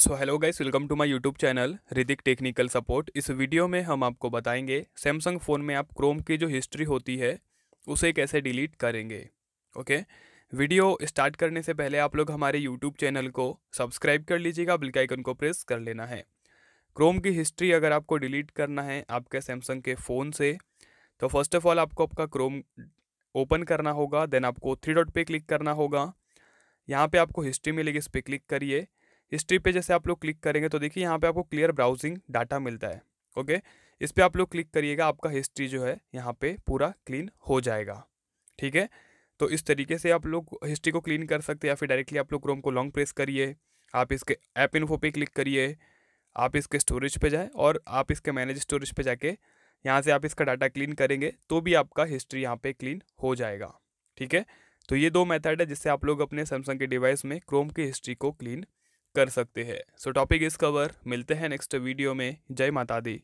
so hello guys welcome to my YouTube channel Ritik technical support इस video में हम आपको बताएंगे सैमसंग फ़ोन में आप क्रोम की जो हिस्ट्री होती है उसे कैसे डिलीट करेंगे ओके वीडियो स्टार्ट करने से पहले आप लोग हमारे यूट्यूब चैनल को सब्सक्राइब कर लीजिएगा बिल्कुल आइकन को प्रेस कर लेना है क्रोम की हिस्ट्री अगर आपको डिलीट करना है आपके सैमसंग के फ़ोन से तो फर्स्ट ऑफ ऑल आपको आपका क्रोम ओपन करना होगा देन आपको थ्री डॉट पे क्लिक करना होगा यहाँ पे आपको हिस्ट्री मिलेगी इस पर क्लिक करिए हिस्ट्री पे जैसे आप लोग क्लिक करेंगे तो देखिए यहाँ पे आपको क्लियर ब्राउजिंग डाटा मिलता है ओके इस पर आप लोग क्लिक करिएगा आपका हिस्ट्री जो है यहाँ पे पूरा क्लीन हो जाएगा ठीक है तो इस तरीके से आप लोग हिस्ट्री को क्लीन कर सकते हैं या फिर डायरेक्टली आप लोग क्रोम को लॉन्ग प्रेस करिए आप इसके ऐप इन्फो पे क्लिक करिए आप इसके स्टोरेज पे जाएँ और आप इसके मैनेज स्टोरेज पे जाके यहाँ से आप इसका डाटा क्लीन करेंगे तो भी आपका हिस्ट्री यहाँ पे क्लीन हो जाएगा ठीक है तो ये दो मेथड है जिससे आप लोग अपने सैमसंग के डिवाइस में क्रोम की हिस्ट्री को क्लीन कर सकते हैं सो टॉपिक इस कवर मिलते हैं नेक्स्ट वीडियो में जय माता दी